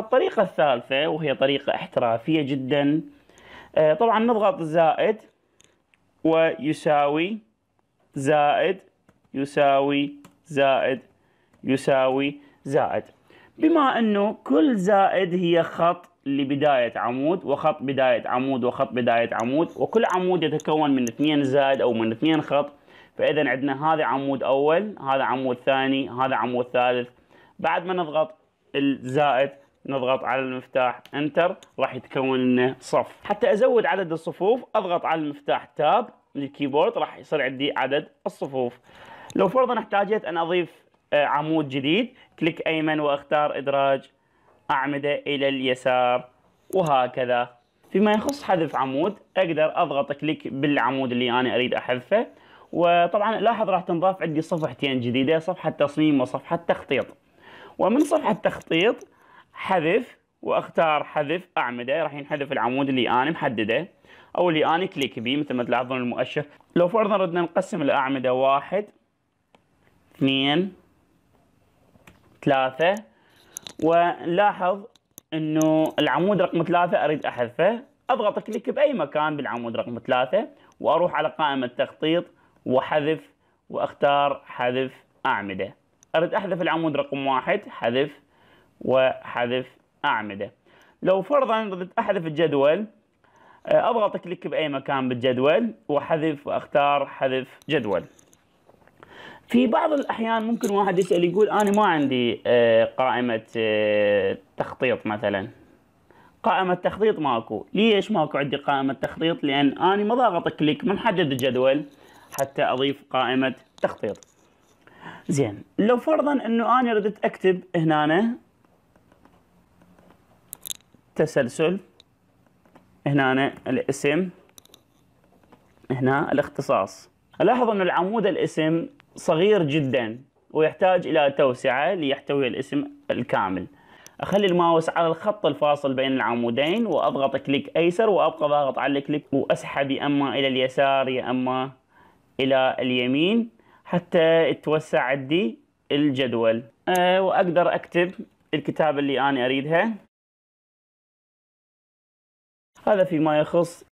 الطريقة الثالثة وهي طريقة احترافية جدا آه، طبعا نضغط زائد ويساوي زائد يساوي زائد يساوي زائد بما انه كل زائد هي خط لبداية عمود وخط بداية عمود وخط بداية عمود وكل عمود يتكون من اثنين زائد او من اثنين خط فاذا عندنا هذا عمود اول هذا عمود ثاني هذا عمود ثالث بعد ما نضغط الزائد نضغط على المفتاح انتر راح يتكون لنا صف حتى ازود عدد الصفوف اضغط على المفتاح تاب من الكيبورد راح يصير عندي عدد الصفوف لو فرضا احتاجت ان اضيف آه، عمود جديد كليك ايمن واختار ادراج اعمده الى اليسار وهكذا فيما يخص حذف عمود اقدر اضغط كليك بالعمود اللي انا اريد احذفه وطبعا لاحظ راح تنضاف عندي صفحتين جديده صفحه تصميم وصفحه تخطيط ومن صفحه تخطيط حذف واختار حذف اعمده راح ينحذف العمود اللي انا محدده او اللي انا كليك بيه مثل ما تلاحظون المؤشر لو فرضا ردنا نقسم الاعمده واحد اثنين ثلاثة ونلاحظ انه العمود رقم ثلاثة اريد احذفه اضغط كليك باي مكان بالعمود رقم ثلاثة واروح على قائمة تخطيط وحذف واختار حذف اعمدة اريد احذف العمود رقم واحد حذف وحذف أعمدة لو فرضا ردت أحذف الجدول آه، أضغط كليك بأي مكان بالجدول وحذف وأختار حذف جدول في بعض الأحيان ممكن واحد يسأل يقول أنا ما عندي آه، قائمة آه، تخطيط مثلا قائمة تخطيط ماكو ليش ماكو عندي قائمة تخطيط لأن أنا ما ضاغط كليك من حدد الجدول حتى أضيف قائمة تخطيط زين لو فرضا أنه أنا ردت أكتب هنا التسلسل هنا أنا الاسم هنا الاختصاص ألاحظ أن العمود الاسم صغير جدا ويحتاج إلى توسعة ليحتوي الاسم الكامل أخلي الماوس على الخط الفاصل بين العمودين وأضغط كليك أيسر وأبقى ضاغط على الكليك وأسحب يا أما إلى اليسار يا أما إلى اليمين حتى يتوسع عندي الجدول أه وأقدر أكتب الكتابة اللي أنا أريدها هذا فيما يخص